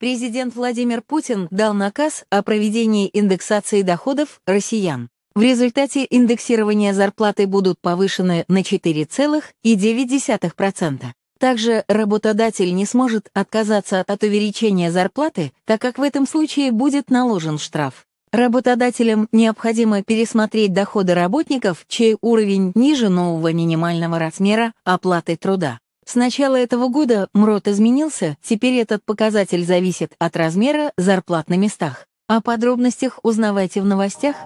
Президент Владимир Путин дал наказ о проведении индексации доходов россиян. В результате индексирования зарплаты будут повышены на 4,9%. Также работодатель не сможет отказаться от увеличения зарплаты, так как в этом случае будет наложен штраф. Работодателям необходимо пересмотреть доходы работников, чей уровень ниже нового минимального размера оплаты труда. С начала этого года МРОТ изменился, теперь этот показатель зависит от размера зарплат на местах. О подробностях узнавайте в новостях.